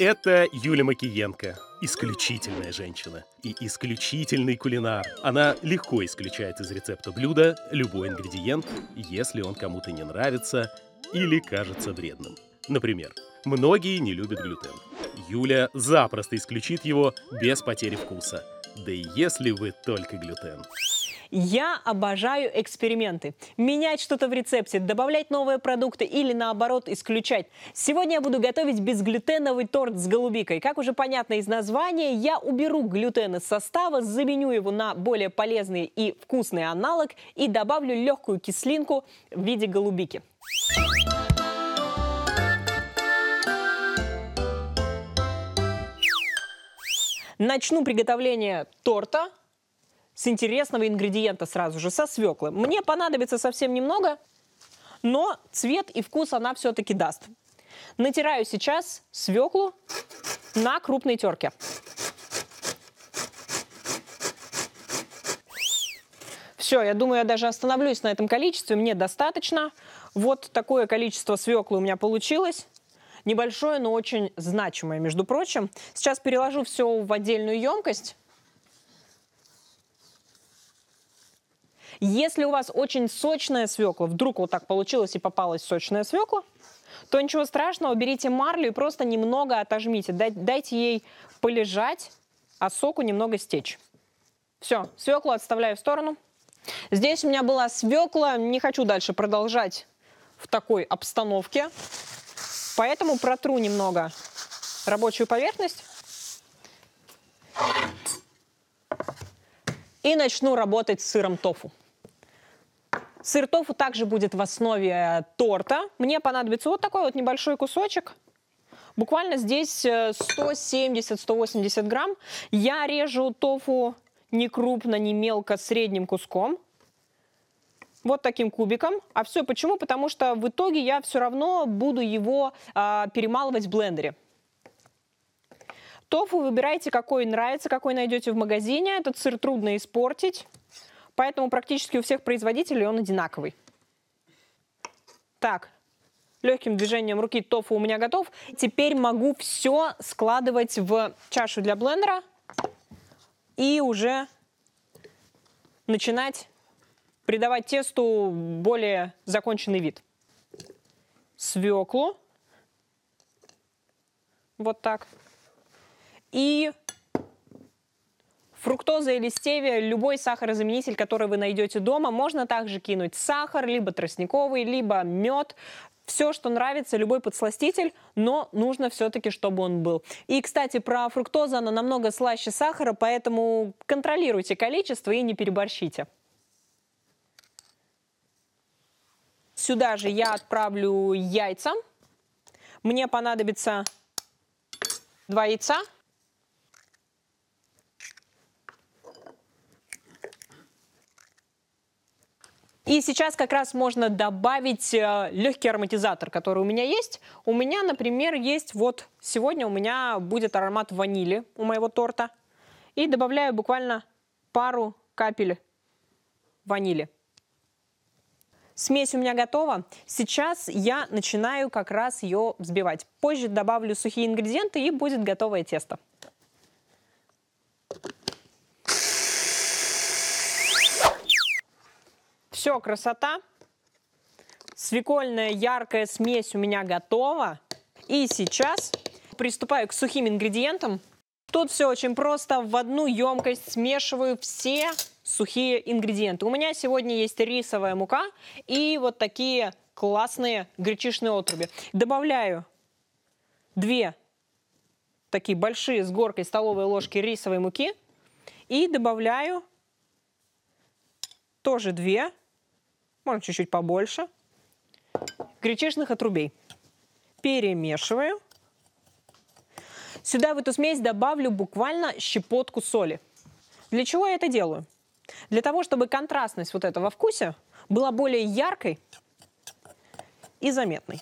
Это Юля Макиенко. Исключительная женщина и исключительный кулинар. Она легко исключает из рецепта блюда любой ингредиент, если он кому-то не нравится или кажется вредным. Например, многие не любят глютен. Юля запросто исключит его без потери вкуса. Да и если вы только глютен. Я обожаю эксперименты. Менять что-то в рецепте, добавлять новые продукты или наоборот исключать. Сегодня я буду готовить безглютеновый торт с голубикой. Как уже понятно из названия, я уберу глютен из состава, заменю его на более полезный и вкусный аналог и добавлю легкую кислинку в виде голубики. Начну приготовление торта с интересного ингредиента сразу же, со свеклы. Мне понадобится совсем немного, но цвет и вкус она все-таки даст. Натираю сейчас свеклу на крупной терке. Все, я думаю, я даже остановлюсь на этом количестве, мне достаточно. Вот такое количество свеклы у меня получилось. Небольшое, но очень значимое, между прочим. Сейчас переложу все в отдельную емкость Если у вас очень сочная свекла, вдруг вот так получилось и попалась сочная свекла, то ничего страшного, берите марлю и просто немного отожмите. Дайте ей полежать, а соку немного стечь. Все, свеклу отставляю в сторону. Здесь у меня была свекла, не хочу дальше продолжать в такой обстановке, поэтому протру немного рабочую поверхность и начну работать с сыром тофу. Сыр тофу также будет в основе торта. Мне понадобится вот такой вот небольшой кусочек. Буквально здесь 170-180 э, грамм. Я режу тофу не крупно, не мелко, средним куском. Вот таким кубиком. А все почему? Потому что в итоге я все равно буду его э, перемалывать в блендере. Тофу выбирайте, какой нравится, какой найдете в магазине. Этот сыр трудно испортить. Поэтому практически у всех производителей он одинаковый. Так, легким движением руки тофу у меня готов. Теперь могу все складывать в чашу для блендера и уже начинать придавать тесту более законченный вид. Свеклу. Вот так. И Фруктоза или стевия, любой сахарозаменитель, который вы найдете дома, можно также кинуть сахар, либо тростниковый, либо мед все, что нравится, любой подсластитель, но нужно все-таки, чтобы он был. И, кстати, про фруктозу она намного слаще сахара, поэтому контролируйте количество и не переборщите. Сюда же я отправлю яйца. Мне понадобится два яйца. И сейчас как раз можно добавить э, легкий ароматизатор, который у меня есть. У меня, например, есть вот сегодня у меня будет аромат ванили у моего торта. И добавляю буквально пару капель ванили. Смесь у меня готова. Сейчас я начинаю как раз ее взбивать. Позже добавлю сухие ингредиенты и будет готовое тесто. Все, красота. Свекольная яркая смесь у меня готова. И сейчас приступаю к сухим ингредиентам. Тут все очень просто. В одну емкость смешиваю все сухие ингредиенты. У меня сегодня есть рисовая мука и вот такие классные гречишные отруби. Добавляю две такие большие с горкой столовой ложки рисовой муки и добавляю тоже две можно чуть-чуть побольше, гречишных отрубей. Перемешиваю. Сюда в эту смесь добавлю буквально щепотку соли. Для чего я это делаю? Для того, чтобы контрастность вот этого вкуса была более яркой и заметной.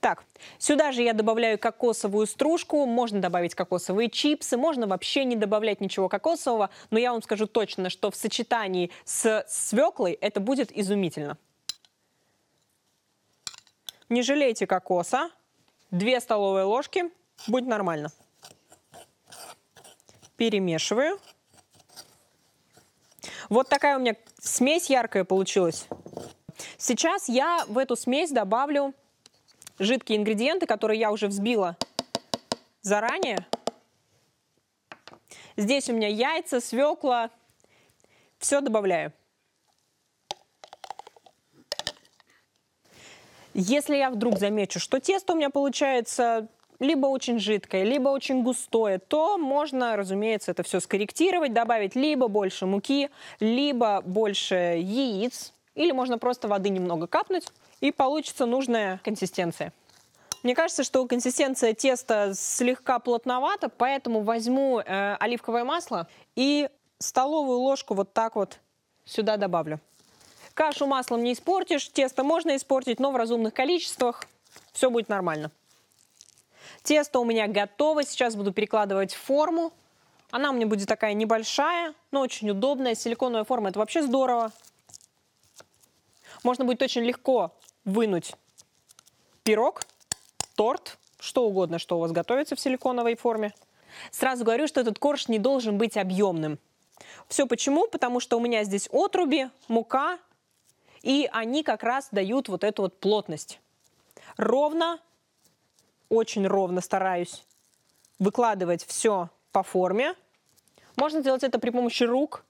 Так, Сюда же я добавляю кокосовую стружку, можно добавить кокосовые чипсы, можно вообще не добавлять ничего кокосового, но я вам скажу точно, что в сочетании с свеклой это будет изумительно. Не жалейте кокоса, 2 столовые ложки, будет нормально. Перемешиваю. Вот такая у меня смесь яркая получилась. Сейчас я в эту смесь добавлю жидкие ингредиенты, которые я уже взбила заранее. Здесь у меня яйца, свекла. Все добавляю. Если я вдруг замечу, что тесто у меня получается либо очень жидкое, либо очень густое, то можно, разумеется, это все скорректировать, добавить либо больше муки, либо больше яиц, или можно просто воды немного капнуть и получится нужная консистенция. Мне кажется, что консистенция теста слегка плотновата, поэтому возьму э, оливковое масло и столовую ложку вот так вот сюда добавлю. Кашу маслом не испортишь, тесто можно испортить, но в разумных количествах все будет нормально. Тесто у меня готово, сейчас буду перекладывать в форму. Она у меня будет такая небольшая, но очень удобная. Силиконовая форма – это вообще здорово. Можно будет очень легко вынуть пирог, торт, что угодно, что у вас готовится в силиконовой форме. Сразу говорю, что этот корж не должен быть объемным. Все почему? Потому что у меня здесь отруби, мука, и они как раз дают вот эту вот плотность. Ровно, очень ровно стараюсь выкладывать все по форме. Можно сделать это при помощи рук,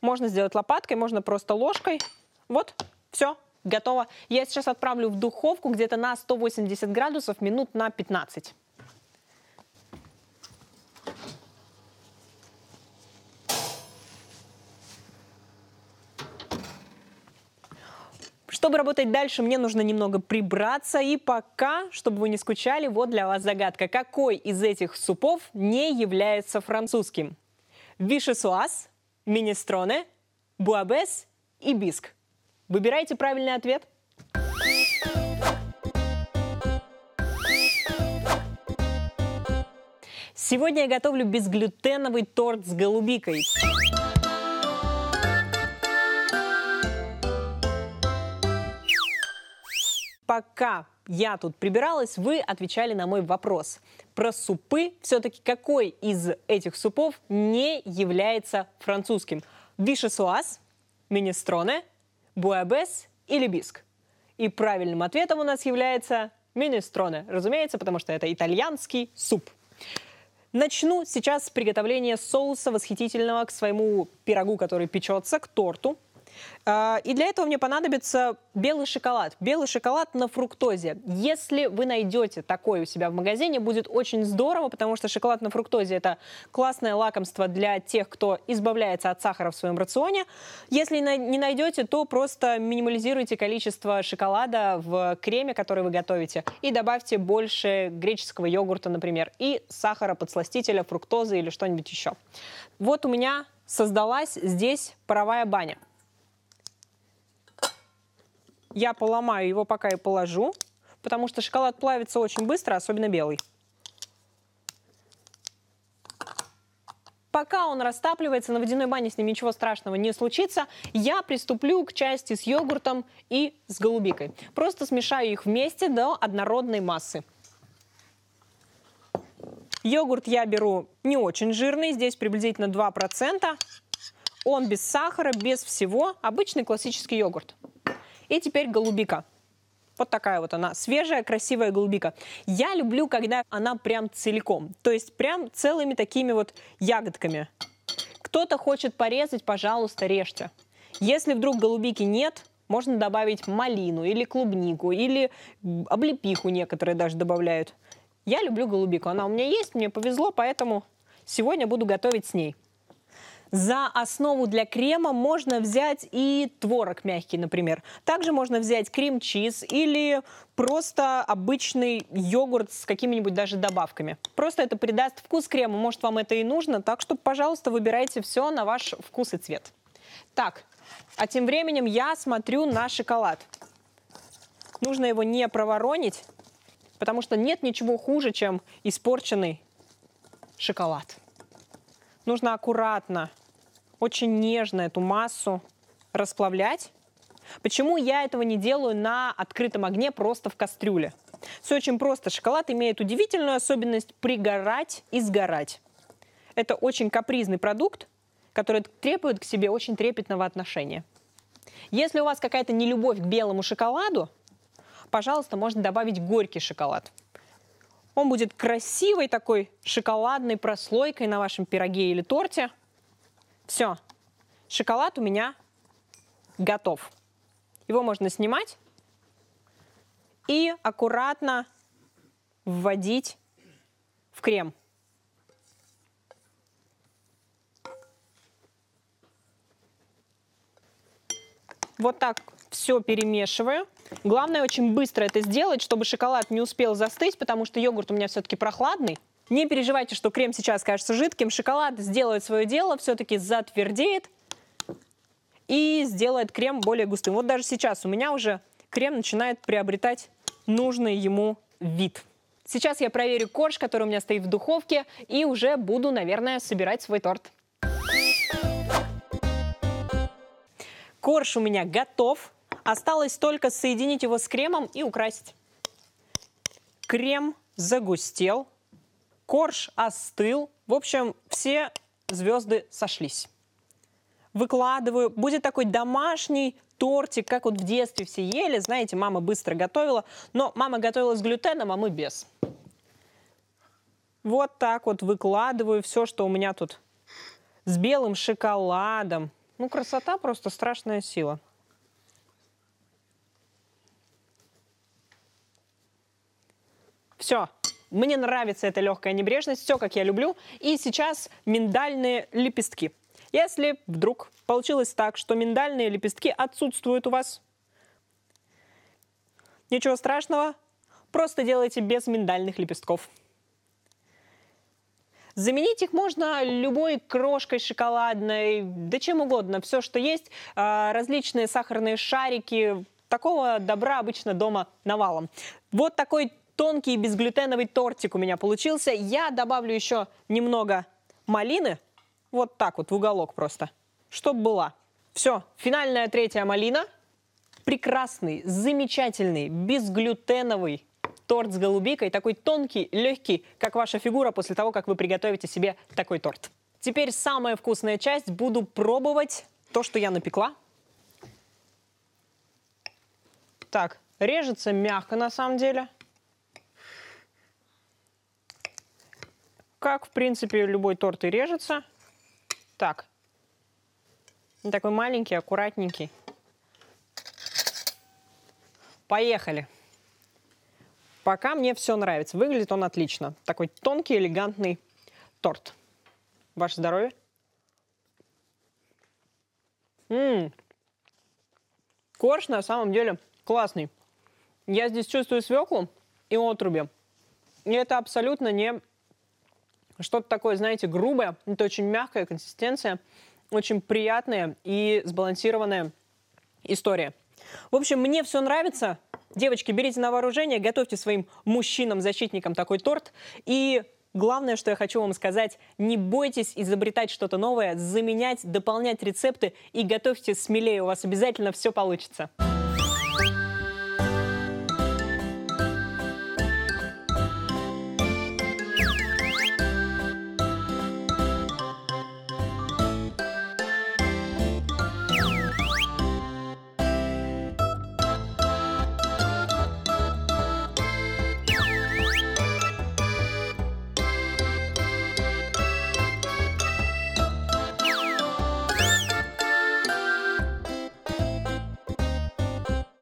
можно сделать лопаткой, можно просто ложкой. Вот, все, готово. Я сейчас отправлю в духовку где-то на 180 градусов минут на 15. Чтобы работать дальше, мне нужно немного прибраться. И пока, чтобы вы не скучали, вот для вас загадка. Какой из этих супов не является французским? Вишесуаз, минестроне, буабес и биск. Выбирайте правильный ответ. Сегодня я готовлю безглютеновый торт с голубикой. Пока я тут прибиралась, вы отвечали на мой вопрос. Про супы все-таки какой из этих супов не является французским? Вишесуаз, минестроне буэбес или биск? И правильным ответом у нас является минестроне, разумеется, потому что это итальянский суп. Начну сейчас с приготовления соуса восхитительного к своему пирогу, который печется, к торту. А, и для этого мне понадобится белый шоколад. Белый шоколад на фруктозе. Если вы найдете такой у себя в магазине, будет очень здорово, потому что шоколад на фруктозе это классное лакомство для тех, кто избавляется от сахара в своем рационе. Если не найдете, то просто минимализируйте количество шоколада в креме, который вы готовите, и добавьте больше греческого йогурта, например, и сахара, подсластителя, фруктозы или что-нибудь еще. Вот у меня создалась здесь паровая баня. Я поломаю его, пока я положу, потому что шоколад плавится очень быстро, особенно белый. пока он растапливается, на водяной бане с ним ничего страшного не случится, я приступлю к части с йогуртом и с голубикой. Просто смешаю их вместе до однородной массы. Йогурт я беру не очень жирный, здесь приблизительно 2%. Он без сахара, без всего, обычный классический йогурт. И теперь голубика. Вот такая вот она, свежая, красивая голубика. Я люблю, когда она прям целиком, то есть прям целыми такими вот ягодками. Кто-то хочет порезать, пожалуйста, режьте. Если вдруг голубики нет, можно добавить малину или клубнику, или облепиху некоторые даже добавляют. Я люблю голубику, она у меня есть, мне повезло, поэтому сегодня буду готовить с ней. За основу для крема можно взять и творог мягкий, например. Также можно взять крем-чиз или просто обычный йогурт с какими-нибудь даже добавками. Просто это придаст вкус крему, может вам это и нужно, так что, пожалуйста, выбирайте все на ваш вкус и цвет. Так, а тем временем я смотрю на шоколад. Нужно его не проворонить, потому что нет ничего хуже, чем испорченный шоколад. Нужно аккуратно очень нежно эту массу расплавлять. Почему я этого не делаю на открытом огне просто в кастрюле? Все очень просто. Шоколад имеет удивительную особенность пригорать и сгорать. Это очень капризный продукт, который требует к себе очень трепетного отношения. Если у вас какая-то нелюбовь к белому шоколаду, пожалуйста, можно добавить горький шоколад. Он будет красивой такой шоколадной прослойкой на вашем пироге или торте. Все, шоколад у меня готов. Его можно снимать и аккуратно вводить в крем. Вот так все перемешиваю. Главное очень быстро это сделать, чтобы шоколад не успел застыть, потому что йогурт у меня все-таки прохладный. Не переживайте, что крем сейчас кажется жидким. Шоколад сделает свое дело, все-таки затвердеет и сделает крем более густым. Вот даже сейчас у меня уже крем начинает приобретать нужный ему вид. Сейчас я проверю корж, который у меня стоит в духовке, и уже буду, наверное, собирать свой торт. Корж у меня готов. Осталось только соединить его с кремом и украсить. Крем загустел, Корж остыл. В общем, все звезды сошлись. Выкладываю. Будет такой домашний тортик, как вот в детстве все ели. Знаете, мама быстро готовила. Но мама готовила с глютеном, а мы без. Вот так вот выкладываю все, что у меня тут с белым шоколадом. Ну, красота просто страшная сила. Все. Мне нравится эта легкая небрежность, все как я люблю. И сейчас миндальные лепестки. Если вдруг получилось так, что миндальные лепестки отсутствуют у вас, ничего страшного, просто делайте без миндальных лепестков. Заменить их можно любой крошкой шоколадной, да чем угодно, все, что есть, а, различные сахарные шарики. Такого добра обычно дома навалом. Вот такой тонкий безглютеновый тортик у меня получился. Я добавлю еще немного малины, вот так вот в уголок просто, чтобы была. Все, финальная третья малина. Прекрасный, замечательный, безглютеновый торт с голубикой, такой тонкий, легкий, как ваша фигура после того, как вы приготовите себе такой торт. Теперь самая вкусная часть. Буду пробовать то, что я напекла. Так, режется мягко на самом деле. как, в принципе, любой торт и режется. Так. такой маленький, аккуратненький. Поехали. Пока мне все нравится. Выглядит он отлично. Такой тонкий, элегантный торт. Ваше здоровье. Ммм. Корж на самом деле классный. Я здесь чувствую свеклу и отруби. И это абсолютно не что-то такое, знаете, грубое, это очень мягкая консистенция, очень приятная и сбалансированная история. В общем, мне все нравится. Девочки, берите на вооружение, готовьте своим мужчинам-защитникам такой торт. И главное, что я хочу вам сказать, не бойтесь изобретать что-то новое, заменять, дополнять рецепты и готовьте смелее, у вас обязательно все получится.